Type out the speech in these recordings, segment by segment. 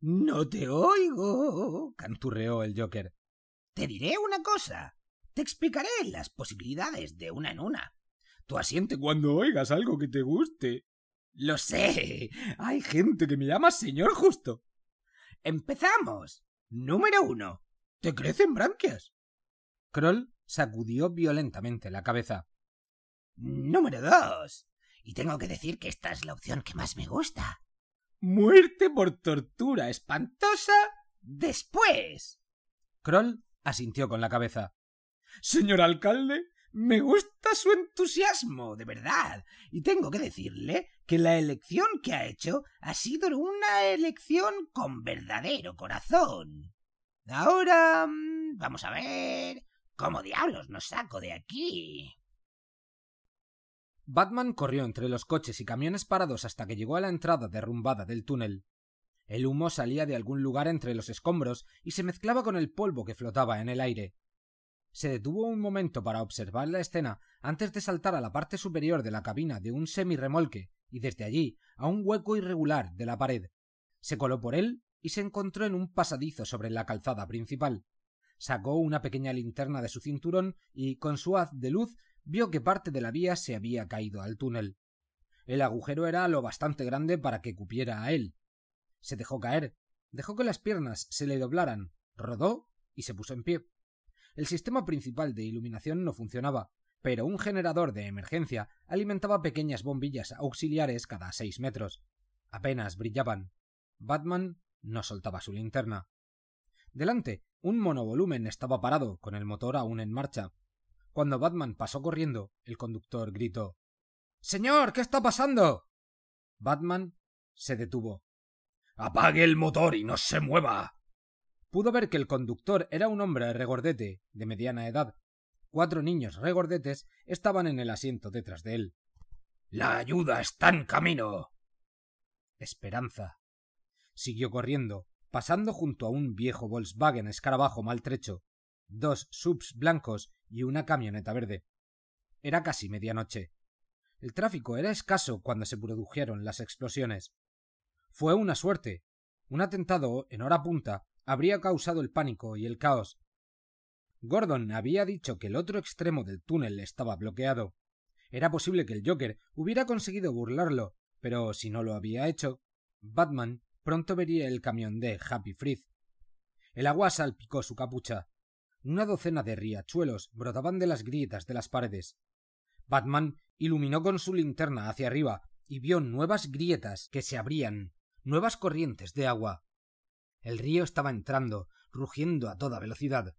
No te oigo, canturreó el Joker. Te diré una cosa. Te explicaré las posibilidades de una en una. Tú asiente cuando oigas algo que te guste. Lo sé. Hay gente que me llama señor justo. Empezamos. Número uno. Te crecen branquias. Kroll sacudió violentamente la cabeza. Número dos. Y tengo que decir que esta es la opción que más me gusta. Muerte por tortura espantosa después. Kroll asintió con la cabeza. Señor alcalde, me gusta su entusiasmo, de verdad. Y tengo que decirle que la elección que ha hecho ha sido una elección con verdadero corazón. Ahora... Mm, vamos a ver. ¿Cómo diablos nos saco de aquí? Batman corrió entre los coches y camiones parados hasta que llegó a la entrada derrumbada del túnel. El humo salía de algún lugar entre los escombros y se mezclaba con el polvo que flotaba en el aire. Se detuvo un momento para observar la escena antes de saltar a la parte superior de la cabina de un semirremolque y desde allí a un hueco irregular de la pared. Se coló por él y se encontró en un pasadizo sobre la calzada principal. Sacó una pequeña linterna de su cinturón y, con su haz de luz, vio que parte de la vía se había caído al túnel. El agujero era lo bastante grande para que cupiera a él. Se dejó caer, dejó que las piernas se le doblaran, rodó y se puso en pie. El sistema principal de iluminación no funcionaba, pero un generador de emergencia alimentaba pequeñas bombillas auxiliares cada seis metros. Apenas brillaban. Batman no soltaba su linterna. Delante, un monovolumen estaba parado, con el motor aún en marcha. Cuando Batman pasó corriendo, el conductor gritó Señor, ¿qué está pasando? Batman se detuvo. Apague el motor y no se mueva. Pudo ver que el conductor era un hombre regordete, de mediana edad. Cuatro niños regordetes estaban en el asiento detrás de él. La ayuda está en camino. Esperanza. Siguió corriendo, pasando junto a un viejo Volkswagen escarabajo maltrecho, dos subs blancos y una camioneta verde. Era casi medianoche. El tráfico era escaso cuando se produjeron las explosiones. Fue una suerte. Un atentado en hora punta habría causado el pánico y el caos. Gordon había dicho que el otro extremo del túnel estaba bloqueado. Era posible que el Joker hubiera conseguido burlarlo, pero si no lo había hecho, Batman pronto vería el camión de Happy Freeze. El agua salpicó su capucha. Una docena de riachuelos brotaban de las grietas de las paredes. Batman iluminó con su linterna hacia arriba y vio nuevas grietas que se abrían, nuevas corrientes de agua. El río estaba entrando, rugiendo a toda velocidad.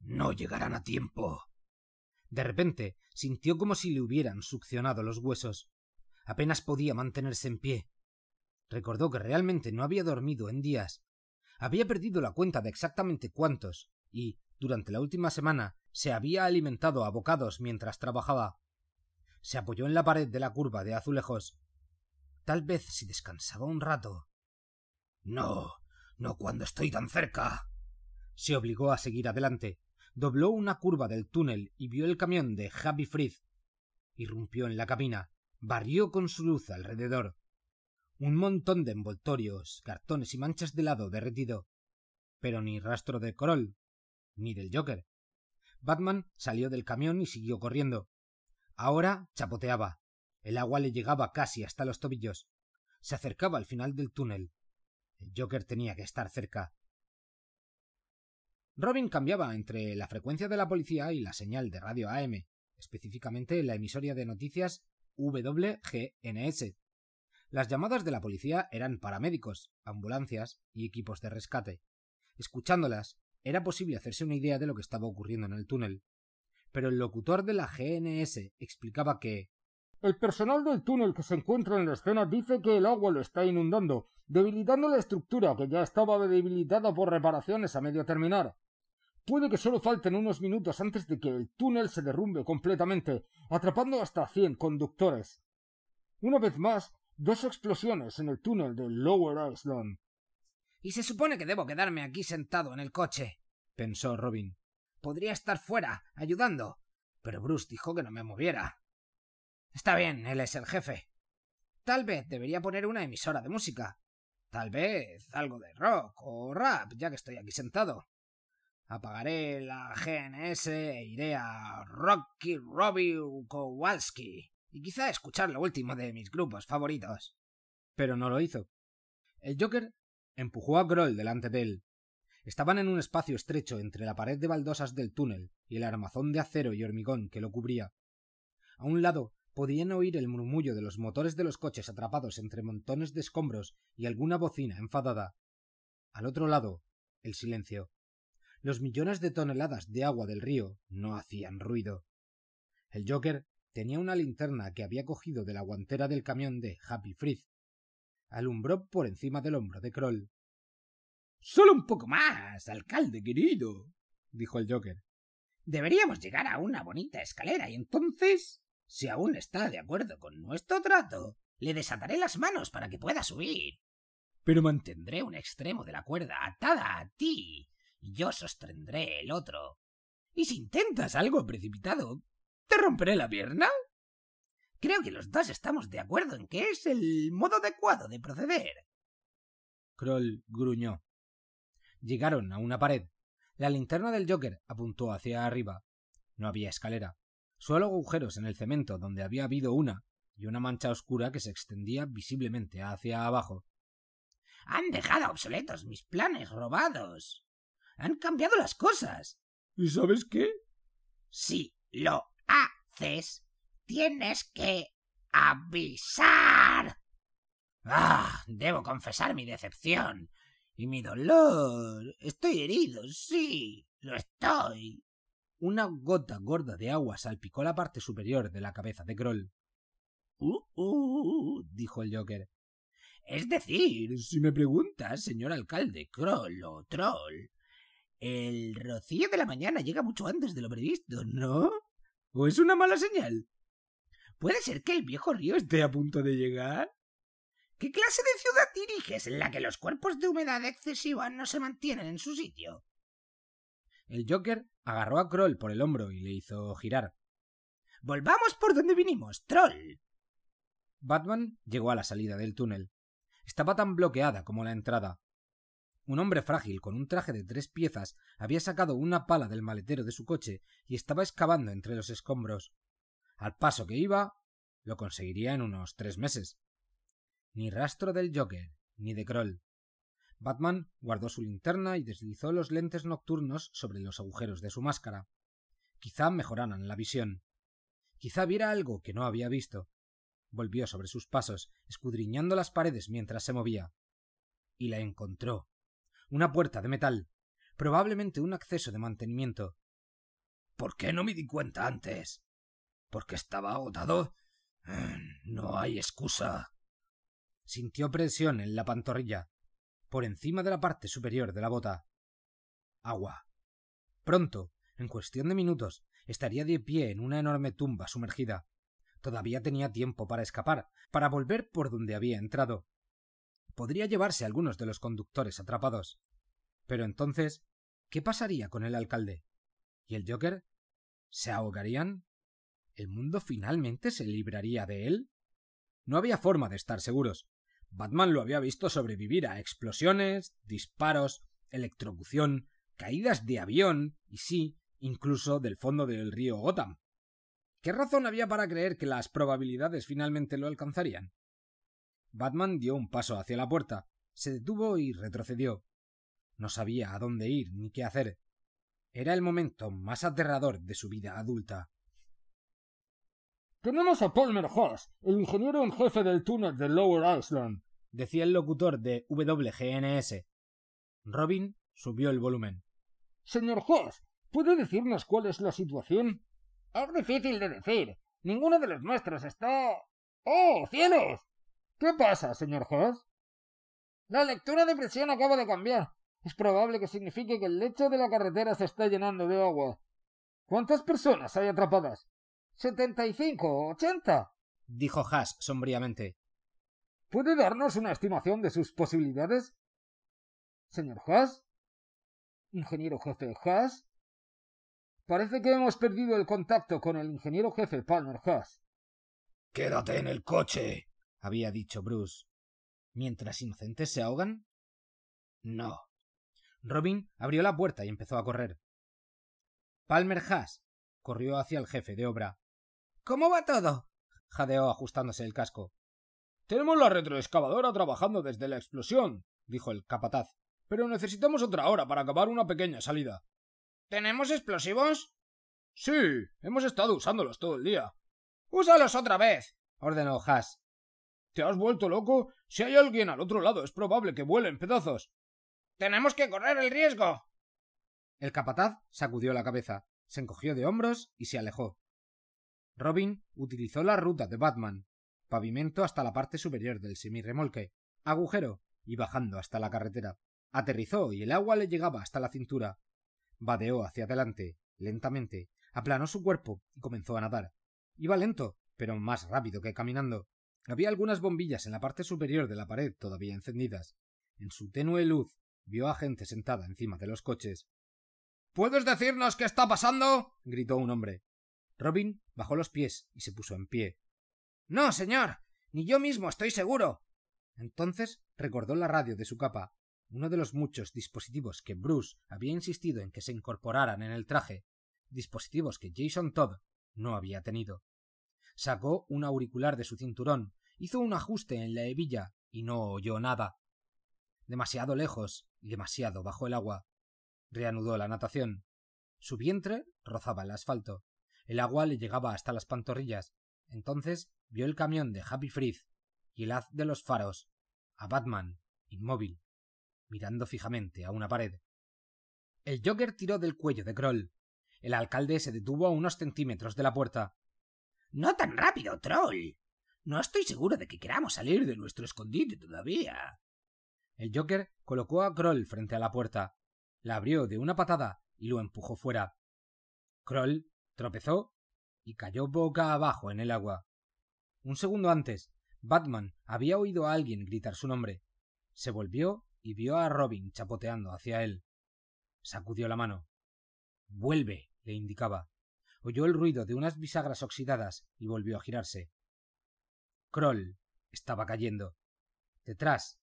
No llegarán a tiempo. De repente sintió como si le hubieran succionado los huesos. Apenas podía mantenerse en pie. Recordó que realmente no había dormido en días. Había perdido la cuenta de exactamente cuántos, y, durante la última semana, se había alimentado a bocados mientras trabajaba. Se apoyó en la pared de la curva de azulejos. Tal vez si descansaba un rato. No, no cuando estoy tan cerca. Se obligó a seguir adelante. Dobló una curva del túnel y vio el camión de Happy Fritz. Irrumpió en la cabina, barrió con su luz alrededor. Un montón de envoltorios, cartones y manchas de helado derretido. Pero ni rastro de corol ni del Joker. Batman salió del camión y siguió corriendo. Ahora chapoteaba. El agua le llegaba casi hasta los tobillos. Se acercaba al final del túnel. El Joker tenía que estar cerca. Robin cambiaba entre la frecuencia de la policía y la señal de radio AM, específicamente la emisoria de noticias WGNS. Las llamadas de la policía eran paramédicos, ambulancias y equipos de rescate. Escuchándolas, era posible hacerse una idea de lo que estaba ocurriendo en el túnel, pero el locutor de la GNS explicaba que el personal del túnel que se encuentra en la escena dice que el agua lo está inundando, debilitando la estructura que ya estaba debilitada por reparaciones a medio terminar. Puede que solo falten unos minutos antes de que el túnel se derrumbe completamente, atrapando hasta cien conductores. Una vez más, dos explosiones en el túnel de Lower Island y se supone que debo quedarme aquí sentado en el coche, pensó Robin. Podría estar fuera, ayudando. Pero Bruce dijo que no me moviera. Está bien, él es el jefe. Tal vez debería poner una emisora de música. Tal vez algo de rock o rap, ya que estoy aquí sentado. Apagaré la GNS e iré a Rocky Robbie Kowalski y quizá escuchar lo último de mis grupos favoritos. Pero no lo hizo. El Joker Empujó a Groll delante de él. Estaban en un espacio estrecho entre la pared de baldosas del túnel y el armazón de acero y hormigón que lo cubría. A un lado podían oír el murmullo de los motores de los coches atrapados entre montones de escombros y alguna bocina enfadada. Al otro lado, el silencio. Los millones de toneladas de agua del río no hacían ruido. El Joker tenía una linterna que había cogido de la guantera del camión de Happy Fritz alumbró por encima del hombro de Kroll. Solo un poco más, alcalde querido, dijo el Joker. Deberíamos llegar a una bonita escalera y entonces, si aún está de acuerdo con nuestro trato, le desataré las manos para que pueda subir. Pero mantendré un extremo de la cuerda atada a ti y yo sostendré el otro. Y si intentas algo precipitado, te romperé la pierna. Creo que los dos estamos de acuerdo en que es el modo adecuado de proceder. Kroll gruñó. Llegaron a una pared. La linterna del Joker apuntó hacia arriba. No había escalera, solo agujeros en el cemento donde había habido una y una mancha oscura que se extendía visiblemente hacia abajo. Han dejado obsoletos mis planes robados. Han cambiado las cosas. ¿Y sabes qué? Si lo haces, tienes que avisar. Ah, debo confesar mi decepción y mi dolor. Estoy herido, sí, lo estoy. Una gota gorda de agua salpicó la parte superior de la cabeza de Kroll. Uh uh, uh, uh, dijo el Joker. Es decir, si me preguntas, señor alcalde Kroll o Troll, el rocío de la mañana llega mucho antes de lo previsto, ¿no? ¿O es una mala señal? ¿Puede ser que el viejo río esté a punto de llegar? ¿Qué clase de ciudad diriges en la que los cuerpos de humedad excesiva no se mantienen en su sitio? El Joker agarró a Kroll por el hombro y le hizo girar. Volvamos por donde vinimos, troll. Batman llegó a la salida del túnel. Estaba tan bloqueada como la entrada. Un hombre frágil con un traje de tres piezas había sacado una pala del maletero de su coche y estaba excavando entre los escombros. Al paso que iba, lo conseguiría en unos tres meses. Ni rastro del Joker, ni de Kroll. Batman guardó su linterna y deslizó los lentes nocturnos sobre los agujeros de su máscara. Quizá mejoraran la visión. Quizá viera algo que no había visto. Volvió sobre sus pasos, escudriñando las paredes mientras se movía. Y la encontró. Una puerta de metal. Probablemente un acceso de mantenimiento. ¿Por qué no me di cuenta antes? porque estaba agotado. Mm, no hay excusa. Sintió presión en la pantorrilla, por encima de la parte superior de la bota. Agua. Pronto, en cuestión de minutos, estaría de pie en una enorme tumba sumergida. Todavía tenía tiempo para escapar, para volver por donde había entrado. Podría llevarse algunos de los conductores atrapados. Pero entonces, ¿qué pasaría con el alcalde? ¿Y el Joker? ¿Se ahogarían? ¿El mundo finalmente se libraría de él? No había forma de estar seguros. Batman lo había visto sobrevivir a explosiones, disparos, electrocución, caídas de avión y sí, incluso del fondo del río Gotham. ¿Qué razón había para creer que las probabilidades finalmente lo alcanzarían? Batman dio un paso hacia la puerta, se detuvo y retrocedió. No sabía a dónde ir ni qué hacer. Era el momento más aterrador de su vida adulta. Tenemos a Palmer Hoss, el ingeniero en jefe del túnel de Lower Island, decía el locutor de WGNS. Robin subió el volumen. Señor Hoss, ¿puede decirnos cuál es la situación? Es difícil de decir. Ninguno de los nuestros está. ¡Oh, cielos! ¿Qué pasa, señor Hoss?» La lectura de presión acaba de cambiar. Es probable que signifique que el lecho de la carretera se está llenando de agua. ¿Cuántas personas hay atrapadas? 75, 80, dijo Haas sombríamente. ¿Puede darnos una estimación de sus posibilidades? Señor Haas, ingeniero jefe Haas, parece que hemos perdido el contacto con el ingeniero jefe Palmer Haas. Quédate en el coche, había dicho Bruce. ¿Mientras inocentes se ahogan? No. Robin abrió la puerta y empezó a correr. Palmer Haas corrió hacia el jefe de obra. ¿Cómo va todo? jadeó ajustándose el casco. Tenemos la retroexcavadora trabajando desde la explosión, dijo el capataz. Pero necesitamos otra hora para acabar una pequeña salida. ¿Tenemos explosivos? Sí, hemos estado usándolos todo el día. Úsalos otra vez, ordenó Haas. ¿Te has vuelto loco? Si hay alguien al otro lado, es probable que vuelen pedazos. Tenemos que correr el riesgo. El capataz sacudió la cabeza, se encogió de hombros y se alejó. Robin utilizó la ruta de Batman, pavimento hasta la parte superior del semirremolque, agujero y bajando hasta la carretera. Aterrizó y el agua le llegaba hasta la cintura. Badeó hacia adelante, lentamente, aplanó su cuerpo y comenzó a nadar. Iba lento, pero más rápido que caminando. Había algunas bombillas en la parte superior de la pared todavía encendidas. En su tenue luz vio a gente sentada encima de los coches. ¿Puedes decirnos qué está pasando? gritó un hombre. Robin bajó los pies y se puso en pie. No, señor. Ni yo mismo estoy seguro. Entonces recordó la radio de su capa, uno de los muchos dispositivos que Bruce había insistido en que se incorporaran en el traje, dispositivos que Jason Todd no había tenido. Sacó un auricular de su cinturón, hizo un ajuste en la hebilla y no oyó nada. Demasiado lejos y demasiado bajo el agua. Reanudó la natación. Su vientre rozaba el asfalto. El agua le llegaba hasta las pantorrillas. Entonces vio el camión de Happy Frith y el haz de los faros, a Batman, inmóvil, mirando fijamente a una pared. El Joker tiró del cuello de Kroll. El alcalde se detuvo a unos centímetros de la puerta. No tan rápido, troll. No estoy seguro de que queramos salir de nuestro escondite todavía. El Joker colocó a Kroll frente a la puerta, la abrió de una patada y lo empujó fuera. Kroll Tropezó y cayó boca abajo en el agua. Un segundo antes, Batman había oído a alguien gritar su nombre. Se volvió y vio a Robin chapoteando hacia él. Sacudió la mano. Vuelve, le indicaba. Oyó el ruido de unas bisagras oxidadas y volvió a girarse. Kroll estaba cayendo. Detrás,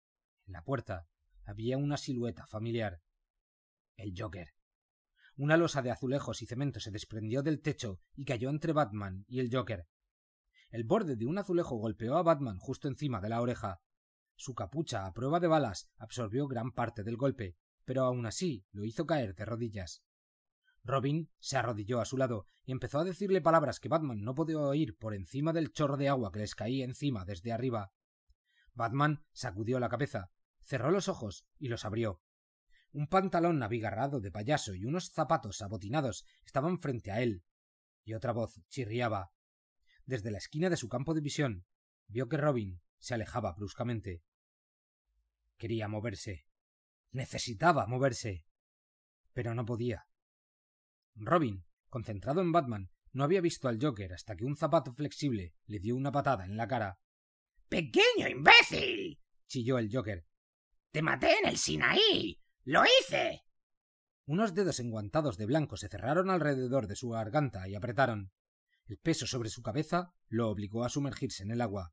en la puerta, había una silueta familiar. El Joker. Una losa de azulejos y cemento se desprendió del techo y cayó entre Batman y el Joker. El borde de un azulejo golpeó a Batman justo encima de la oreja. Su capucha a prueba de balas absorbió gran parte del golpe, pero aún así lo hizo caer de rodillas. Robin se arrodilló a su lado y empezó a decirle palabras que Batman no podía oír por encima del chorro de agua que les caía encima desde arriba. Batman sacudió la cabeza, cerró los ojos y los abrió. Un pantalón abigarrado de payaso y unos zapatos abotinados estaban frente a él, y otra voz chirriaba. Desde la esquina de su campo de visión, vio que Robin se alejaba bruscamente. Quería moverse. Necesitaba moverse. Pero no podía. Robin, concentrado en Batman, no había visto al Joker hasta que un zapato flexible le dio una patada en la cara. ¡Pequeño imbécil! chilló el Joker. ¡Te maté en el Sinaí! ¡Lo hice! Unos dedos enguantados de blanco se cerraron alrededor de su garganta y apretaron. El peso sobre su cabeza lo obligó a sumergirse en el agua.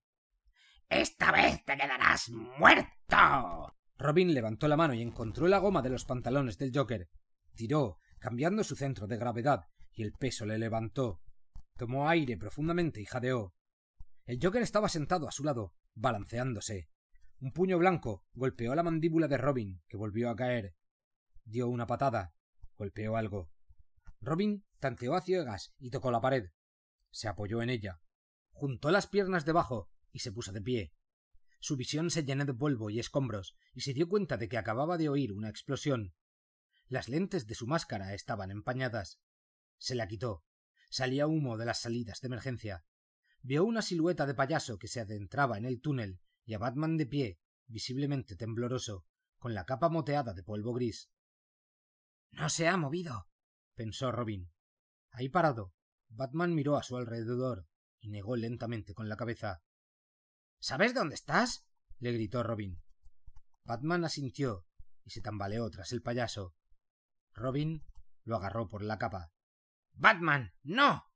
¡Esta vez te quedarás muerto! Robin levantó la mano y encontró la goma de los pantalones del Joker. Tiró, cambiando su centro de gravedad, y el peso le levantó. Tomó aire profundamente y jadeó. El Joker estaba sentado a su lado, balanceándose. Un puño blanco golpeó la mandíbula de Robin, que volvió a caer. Dio una patada. Golpeó algo. Robin tanteó a ciegas y tocó la pared. Se apoyó en ella. Juntó las piernas debajo y se puso de pie. Su visión se llenó de polvo y escombros y se dio cuenta de que acababa de oír una explosión. Las lentes de su máscara estaban empañadas. Se la quitó. Salía humo de las salidas de emergencia. Vio una silueta de payaso que se adentraba en el túnel y a Batman de pie, visiblemente tembloroso, con la capa moteada de polvo gris. No se ha movido, pensó Robin. Ahí parado, Batman miró a su alrededor y negó lentamente con la cabeza. ¿Sabes dónde estás? le gritó Robin. Batman asintió y se tambaleó tras el payaso. Robin lo agarró por la capa. Batman. no.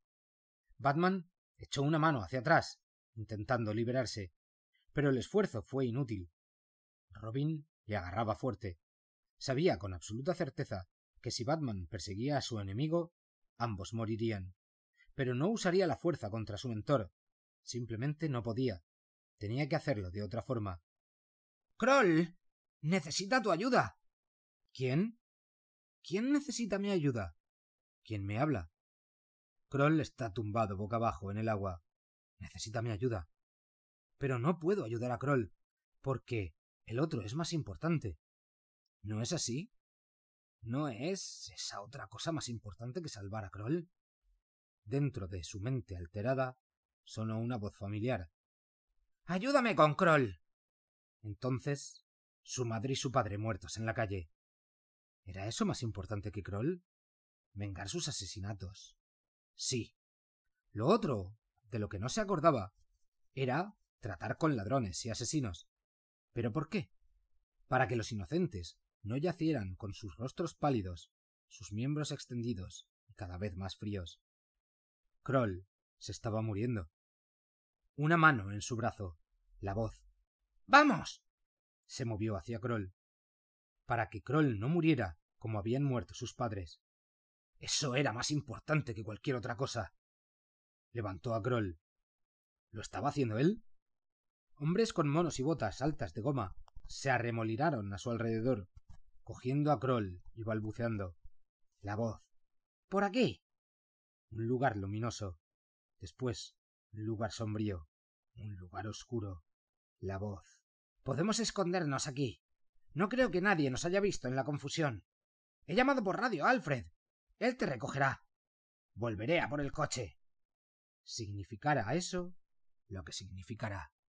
Batman echó una mano hacia atrás, intentando liberarse, pero el esfuerzo fue inútil. Robin le agarraba fuerte. Sabía con absoluta certeza que si Batman perseguía a su enemigo, ambos morirían. Pero no usaría la fuerza contra su mentor. Simplemente no podía. Tenía que hacerlo de otra forma. Kroll. Necesita tu ayuda. ¿Quién? ¿Quién necesita mi ayuda? ¿Quién me habla? Kroll está tumbado boca abajo en el agua. Necesita mi ayuda. Pero no puedo ayudar a Kroll, porque el otro es más importante. ¿No es así? ¿No es esa otra cosa más importante que salvar a Kroll? Dentro de su mente alterada sonó una voz familiar. ¡Ayúdame con Kroll! Entonces, su madre y su padre muertos en la calle. ¿Era eso más importante que Kroll? Vengar sus asesinatos. Sí. Lo otro, de lo que no se acordaba, era tratar con ladrones y asesinos. ¿Pero por qué? Para que los inocentes no yacieran con sus rostros pálidos, sus miembros extendidos y cada vez más fríos. Kroll se estaba muriendo. Una mano en su brazo, la voz. ¡Vamos! se movió hacia Kroll. Para que Kroll no muriera como habían muerto sus padres. Eso era más importante que cualquier otra cosa. Levantó a Kroll. ¿Lo estaba haciendo él? Hombres con monos y botas altas de goma se arremoliraron a su alrededor, cogiendo a Kroll y balbuceando. La voz. Por aquí. Un lugar luminoso. Después, un lugar sombrío. Un lugar oscuro. La voz. Podemos escondernos aquí. No creo que nadie nos haya visto en la confusión. He llamado por radio a Alfred. Él te recogerá. Volveré a por el coche. Significará eso lo que significará.